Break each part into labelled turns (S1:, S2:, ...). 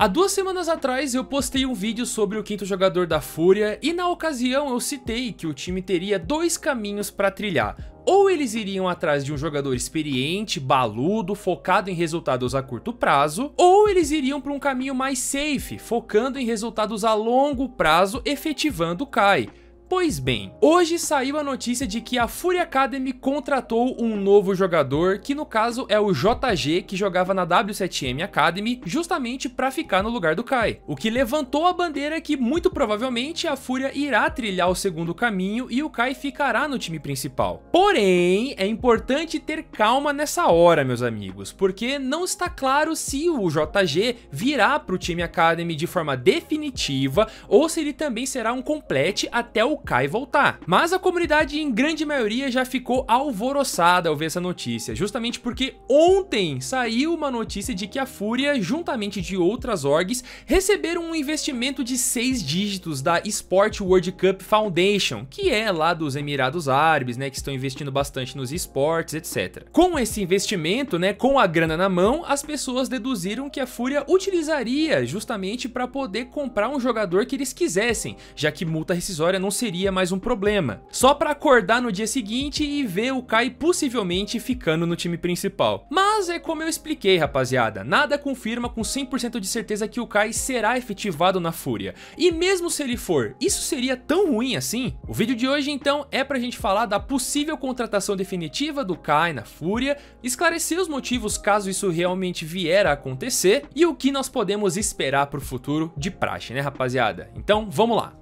S1: Há duas semanas atrás eu postei um vídeo sobre o quinto jogador da Fúria e na ocasião eu citei que o time teria dois caminhos para trilhar. Ou eles iriam atrás de um jogador experiente, baludo, focado em resultados a curto prazo, ou eles iriam para um caminho mais safe, focando em resultados a longo prazo, efetivando o Kai. Pois bem, hoje saiu a notícia de que a Fury Academy contratou um novo jogador, que no caso é o JG, que jogava na W7M Academy, justamente para ficar no lugar do Kai. O que levantou a bandeira é que muito provavelmente a Fúria irá trilhar o segundo caminho e o Kai ficará no time principal. Porém, é importante ter calma nessa hora, meus amigos, porque não está claro se o JG virá para o time Academy de forma definitiva ou se ele também será um complete até o tocar e voltar. Mas a comunidade, em grande maioria, já ficou alvoroçada ao ver essa notícia, justamente porque ontem saiu uma notícia de que a Fúria, juntamente de outras orgs, receberam um investimento de seis dígitos da Sport World Cup Foundation, que é lá dos Emirados Árabes, né, que estão investindo bastante nos esportes, etc. Com esse investimento, né, com a grana na mão, as pessoas deduziram que a Fúria utilizaria justamente para poder comprar um jogador que eles quisessem, já que multa rescisória não seria seria mais um problema, só para acordar no dia seguinte e ver o Kai possivelmente ficando no time principal. Mas é como eu expliquei, rapaziada, nada confirma com 100% de certeza que o Kai será efetivado na Fúria. E mesmo se ele for, isso seria tão ruim assim? O vídeo de hoje então é pra gente falar da possível contratação definitiva do Kai na Fúria, esclarecer os motivos caso isso realmente vier a acontecer e o que nós podemos esperar pro futuro de praxe, né rapaziada? Então vamos lá!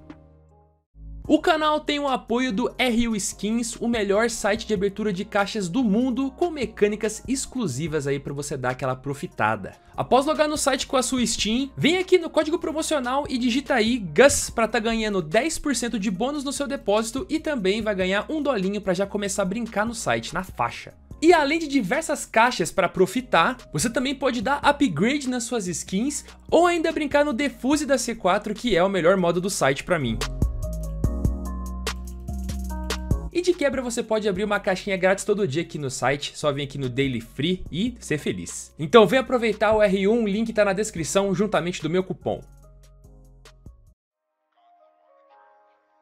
S1: O canal tem o apoio do RU Skins, o melhor site de abertura de caixas do mundo, com mecânicas exclusivas aí para você dar aquela profitada. Após logar no site com a sua Steam, vem aqui no código promocional e digita aí GUS para tá ganhando 10% de bônus no seu depósito e também vai ganhar um dolinho para já começar a brincar no site, na faixa. E além de diversas caixas para profitar, você também pode dar upgrade nas suas skins ou ainda brincar no defuse da C4, que é o melhor modo do site para mim. E de quebra você pode abrir uma caixinha grátis todo dia aqui no site, só vem aqui no Daily Free e ser feliz. Então vem aproveitar o R1, o link tá na descrição juntamente do meu cupom.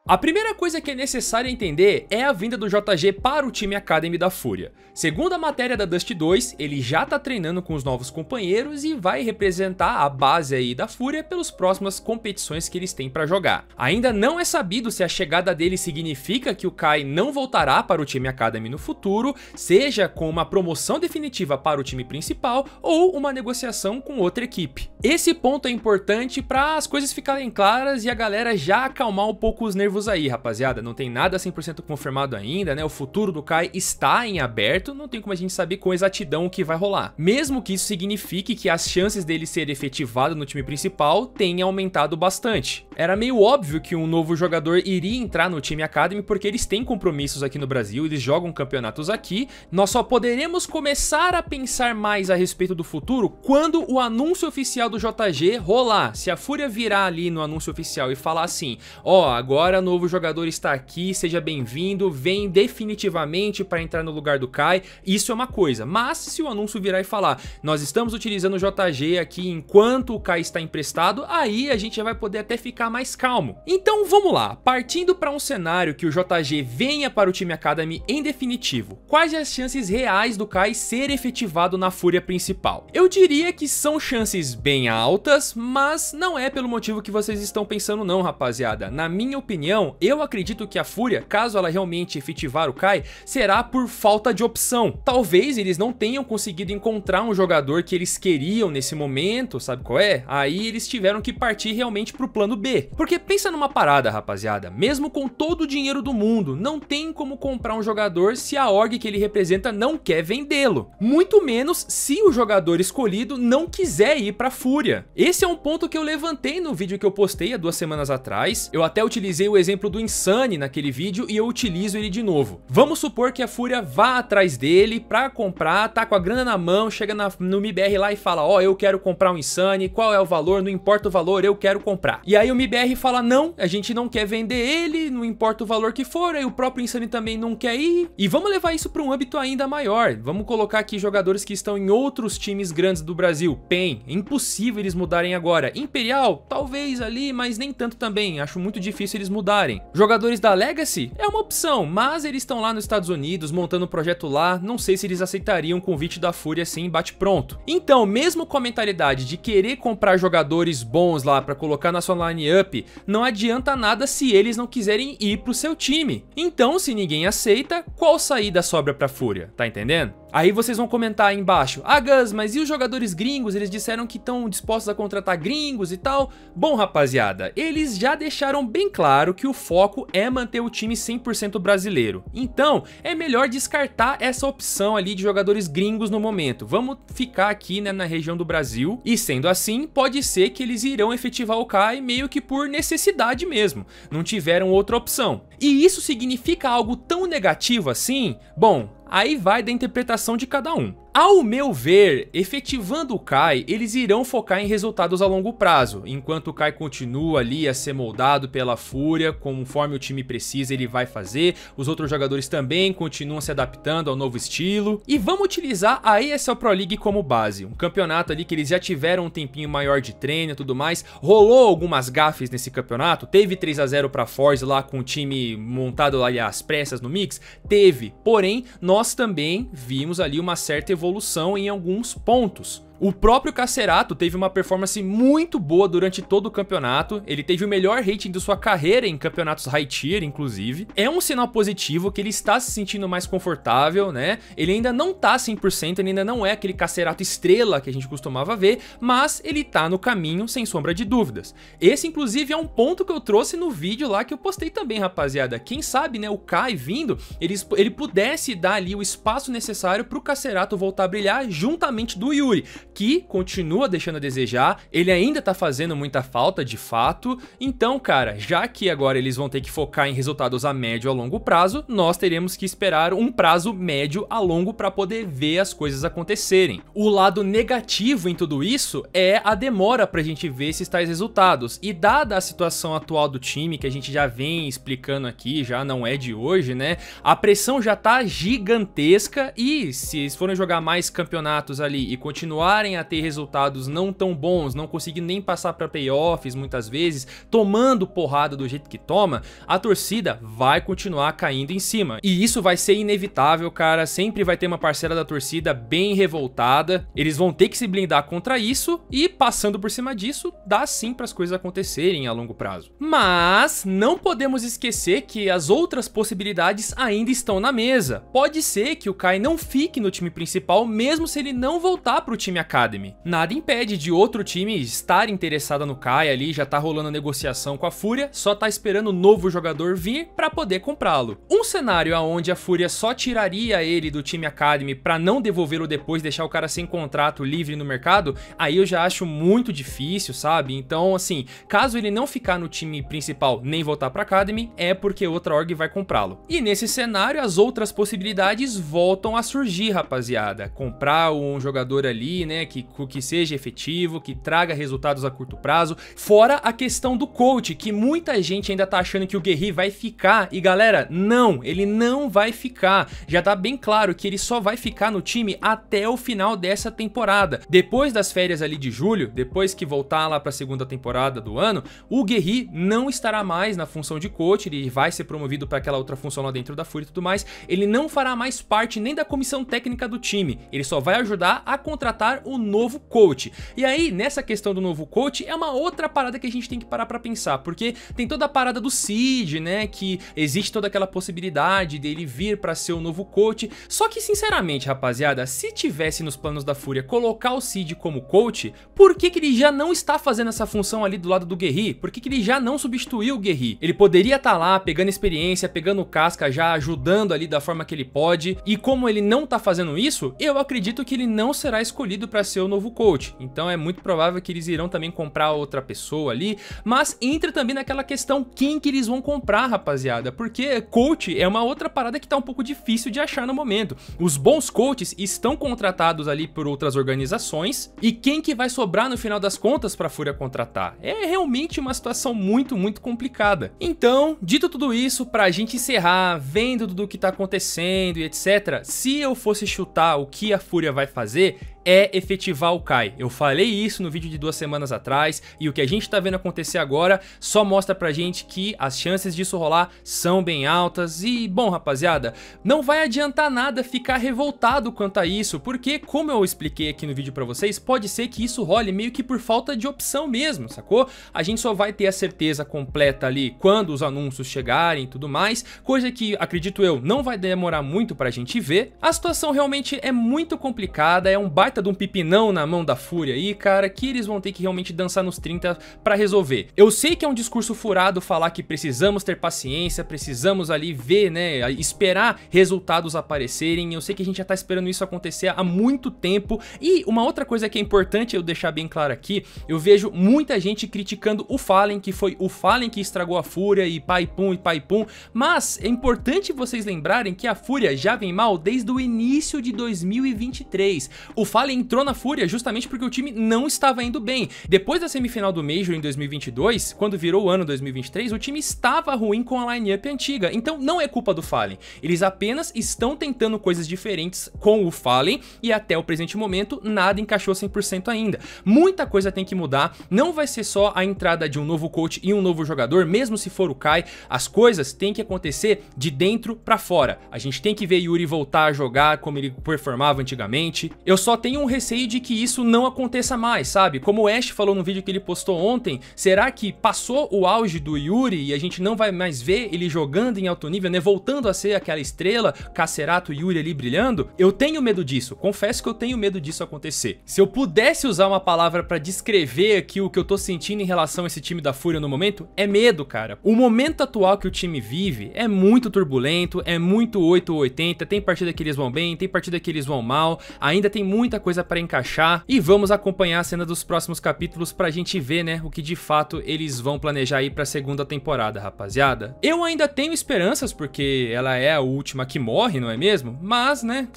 S1: A primeira coisa que é necessário entender é a vinda do JG para o time Academy da Fúria. Segundo a matéria da Dust 2, ele já tá treinando com os novos companheiros e vai representar a base aí da Fúria pelas próximas competições que eles têm para jogar. Ainda não é sabido se a chegada dele significa que o Kai não voltará para o time Academy no futuro, seja com uma promoção definitiva para o time principal ou uma negociação com outra equipe. Esse ponto é importante para as coisas ficarem claras e a galera já acalmar um pouco os nervos nervos aí, rapaziada. Não tem nada 100% confirmado ainda, né? O futuro do Kai está em aberto, não tem como a gente saber com exatidão o que vai rolar. Mesmo que isso signifique que as chances dele ser efetivado no time principal tenham aumentado bastante. Era meio óbvio que um novo jogador iria entrar no time Academy porque eles têm compromissos aqui no Brasil, eles jogam campeonatos aqui. Nós só poderemos começar a pensar mais a respeito do futuro quando o anúncio oficial do JG rolar. Se a Fúria virar ali no anúncio oficial e falar assim, ó, oh, agora novo jogador está aqui, seja bem-vindo, vem definitivamente para entrar no lugar do Kai, isso é uma coisa. Mas se o anúncio virar e falar, nós estamos utilizando o JG aqui enquanto o Kai está emprestado, aí a gente vai poder até ficar mais calmo. Então vamos lá, partindo para um cenário que o JG venha para o time Academy em definitivo, quais as chances reais do Kai ser efetivado na Fúria principal? Eu diria que são chances bem altas, mas não é pelo motivo que vocês estão pensando não, rapaziada. Na minha opinião, opinião, eu acredito que a Fúria, caso ela realmente efetivar o Kai, será por falta de opção. Talvez eles não tenham conseguido encontrar um jogador que eles queriam nesse momento, sabe qual é? Aí eles tiveram que partir realmente pro plano B. Porque pensa numa parada, rapaziada, mesmo com todo o dinheiro do mundo, não tem como comprar um jogador se a org que ele representa não quer vendê-lo. Muito menos se o jogador escolhido não quiser ir pra Fúria. Esse é um ponto que eu levantei no vídeo que eu postei há duas semanas atrás. Eu até utilizei o exemplo do Insane naquele vídeo e eu utilizo ele de novo. Vamos supor que a Fúria vá atrás dele pra comprar, tá com a grana na mão, chega na, no MIBR lá e fala, ó, oh, eu quero comprar um Insane, qual é o valor, não importa o valor, eu quero comprar. E aí o MIBR fala, não, a gente não quer vender ele, não importa o valor que for, aí o próprio Insane também não quer ir. E vamos levar isso pra um âmbito ainda maior, vamos colocar aqui jogadores que estão em outros times grandes do Brasil, PEN, é impossível eles mudarem agora. Imperial, talvez ali, mas nem tanto também, acho muito difícil eles mudarem Jogadores da Legacy é uma opção, mas eles estão lá nos Estados Unidos montando um projeto lá, não sei se eles aceitariam o convite da Fúria sem assim, bate pronto. Então, mesmo com a mentalidade de querer comprar jogadores bons lá para colocar na sua lineup, up não adianta nada se eles não quiserem ir pro seu time. Então, se ninguém aceita, qual saída sobra pra Fúria, tá entendendo? Aí vocês vão comentar aí embaixo, ah Gus, mas e os jogadores gringos? Eles disseram que estão dispostos a contratar gringos e tal. Bom rapaziada, eles já deixaram bem claro que o foco é manter o time 100% brasileiro. Então, é melhor descartar essa opção ali de jogadores gringos no momento. Vamos ficar aqui né, na região do Brasil. E sendo assim, pode ser que eles irão efetivar o Kai meio que por necessidade mesmo. Não tiveram outra opção. E isso significa algo tão negativo assim? Bom, Aí vai da interpretação de cada um. Ao meu ver, efetivando o Kai, eles irão focar em resultados a longo prazo, enquanto o Kai continua ali a ser moldado pela fúria, conforme o time precisa ele vai fazer, os outros jogadores também continuam se adaptando ao novo estilo, e vamos utilizar a ESL Pro League como base, um campeonato ali que eles já tiveram um tempinho maior de treino e tudo mais, rolou algumas gafes nesse campeonato, teve 3 a 0 para Force lá com o time montado ali às pressas no mix, teve, porém, nós também vimos ali uma certa evolução evolução em alguns pontos. O próprio Cacerato teve uma performance muito boa durante todo o campeonato, ele teve o melhor rating de sua carreira em campeonatos high tier, inclusive. É um sinal positivo que ele está se sentindo mais confortável, né? Ele ainda não tá 100%, ele ainda não é aquele Cacerato estrela que a gente costumava ver, mas ele tá no caminho, sem sombra de dúvidas. Esse, inclusive, é um ponto que eu trouxe no vídeo lá que eu postei também, rapaziada. Quem sabe, né, o Kai vindo, ele, ele pudesse dar ali o espaço necessário pro Cacerato voltar a brilhar juntamente do Yuri que continua deixando a desejar, ele ainda tá fazendo muita falta de fato. Então, cara, já que agora eles vão ter que focar em resultados a médio a longo prazo, nós teremos que esperar um prazo médio a longo para poder ver as coisas acontecerem. O lado negativo em tudo isso é a demora pra gente ver esses tais resultados. E dada a situação atual do time, que a gente já vem explicando aqui, já não é de hoje, né? A pressão já tá gigantesca e se eles forem jogar mais campeonatos ali e continuar voltarem a ter resultados não tão bons, não conseguindo nem passar para playoffs muitas vezes, tomando porrada do jeito que toma, a torcida vai continuar caindo em cima. E isso vai ser inevitável, cara. Sempre vai ter uma parcela da torcida bem revoltada. Eles vão ter que se blindar contra isso e passando por cima disso, dá sim para as coisas acontecerem a longo prazo. Mas não podemos esquecer que as outras possibilidades ainda estão na mesa. Pode ser que o Kai não fique no time principal mesmo se ele não voltar para o time a Academy. Nada impede de outro time estar interessado no Kai ali, já tá rolando negociação com a Fúria, só tá esperando o novo jogador vir para poder comprá-lo. Um cenário aonde a Fúria só tiraria ele do time Academy para não devolvê-lo depois, deixar o cara sem contrato livre no mercado, aí eu já acho muito difícil, sabe? Então, assim, caso ele não ficar no time principal nem voltar para Academy, é porque outra org vai comprá-lo. E nesse cenário, as outras possibilidades voltam a surgir, rapaziada. Comprar um jogador ali, né, que, que seja efetivo, que traga resultados a curto prazo. Fora a questão do coach, que muita gente ainda tá achando que o Guerri vai ficar. E galera, não, ele não vai ficar. Já tá bem claro que ele só vai ficar no time até o final dessa temporada. Depois das férias ali de julho, depois que voltar lá para a segunda temporada do ano, o Guerri não estará mais na função de coach, ele vai ser promovido para aquela outra função lá dentro da FURIA e tudo mais. Ele não fará mais parte nem da comissão técnica do time. Ele só vai ajudar a contratar o novo coach. E aí, nessa questão do novo coach, é uma outra parada que a gente tem que parar pra pensar, porque tem toda a parada do Cid, né, que existe toda aquela possibilidade dele vir pra ser o novo coach, só que sinceramente, rapaziada, se tivesse nos planos da Fúria colocar o Cid como coach, por que que ele já não está fazendo essa função ali do lado do Guerri? Por que que ele já não substituiu o Guerri? Ele poderia estar tá lá pegando experiência, pegando casca, já ajudando ali da forma que ele pode, e como ele não tá fazendo isso, eu acredito que ele não será escolhido para ser o novo coach. Então é muito provável que eles irão também comprar outra pessoa ali, mas entra também naquela questão quem que eles vão comprar, rapaziada, porque coach é uma outra parada que tá um pouco difícil de achar no momento. Os bons coaches estão contratados ali por outras organizações e quem que vai sobrar no final das contas para a Fúria contratar? É realmente uma situação muito, muito complicada. Então, dito tudo isso, a gente encerrar, vendo tudo o que tá acontecendo e etc, se eu fosse chutar o que a Fúria vai fazer, é efetivar o CAI. Eu falei isso no vídeo de duas semanas atrás e o que a gente está vendo acontecer agora só mostra pra gente que as chances disso rolar são bem altas e, bom rapaziada, não vai adiantar nada ficar revoltado quanto a isso, porque como eu expliquei aqui no vídeo pra vocês, pode ser que isso role meio que por falta de opção mesmo, sacou? A gente só vai ter a certeza completa ali quando os anúncios chegarem e tudo mais, coisa que, acredito eu, não vai demorar muito pra gente ver. A situação realmente é muito complicada, é um baita baita de um pipinão na mão da Fúria aí, cara, que eles vão ter que realmente dançar nos 30 para resolver. Eu sei que é um discurso furado falar que precisamos ter paciência, precisamos ali ver, né, esperar resultados aparecerem. Eu sei que a gente já tá esperando isso acontecer há muito tempo. E uma outra coisa que é importante eu deixar bem claro aqui, eu vejo muita gente criticando o Fallen, que foi o Fallen que estragou a Fúria e pai pum e pai pum, mas é importante vocês lembrarem que a Fúria já vem mal desde o início de 2023. O Fallen Vale entrou na fúria justamente porque o time não estava indo bem. Depois da semifinal do Major em 2022, quando virou o ano 2023, o time estava ruim com a lineup antiga, então não é culpa do Fallen. Eles apenas estão tentando coisas diferentes com o Fallen e até o presente momento nada encaixou 100% ainda. Muita coisa tem que mudar, não vai ser só a entrada de um novo coach e um novo jogador, mesmo se for o Kai, as coisas têm que acontecer de dentro para fora. A gente tem que ver Yuri voltar a jogar como ele performava antigamente. Eu só tenho tenho um receio de que isso não aconteça mais, sabe? Como o Ash falou no vídeo que ele postou ontem, será que passou o auge do Yuri e a gente não vai mais ver ele jogando em alto nível, né? Voltando a ser aquela estrela, Cacerato e Yuri ali brilhando? Eu tenho medo disso, confesso que eu tenho medo disso acontecer. Se eu pudesse usar uma palavra para descrever aqui o que eu tô sentindo em relação a esse time da Fúria no momento, é medo, cara. O momento atual que o time vive é muito turbulento, é muito 8 ou 80, tem partida que eles vão bem, tem partida que eles vão mal, ainda tem muita coisa para encaixar e vamos acompanhar a cena dos próximos capítulos pra gente ver, né, o que de fato eles vão planejar aí pra segunda temporada, rapaziada. Eu ainda tenho esperanças porque ela é a última que morre, não é mesmo? Mas, né,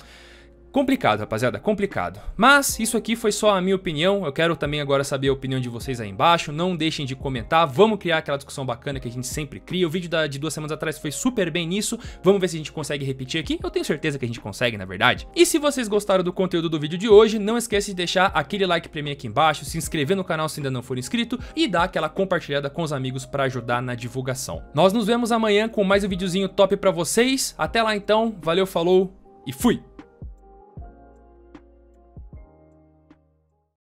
S1: Complicado, rapaziada, complicado. Mas isso aqui foi só a minha opinião. Eu quero também agora saber a opinião de vocês aí embaixo. Não deixem de comentar. Vamos criar aquela discussão bacana que a gente sempre cria. O vídeo da, de duas semanas atrás foi super bem nisso. Vamos ver se a gente consegue repetir aqui. Eu tenho certeza que a gente consegue, na verdade. E se vocês gostaram do conteúdo do vídeo de hoje, não esquece de deixar aquele like pra mim aqui embaixo, se inscrever no canal se ainda não for inscrito e dar aquela compartilhada com os amigos para ajudar na divulgação. Nós nos vemos amanhã com mais um videozinho top pra vocês. Até lá então, valeu, falou e fui!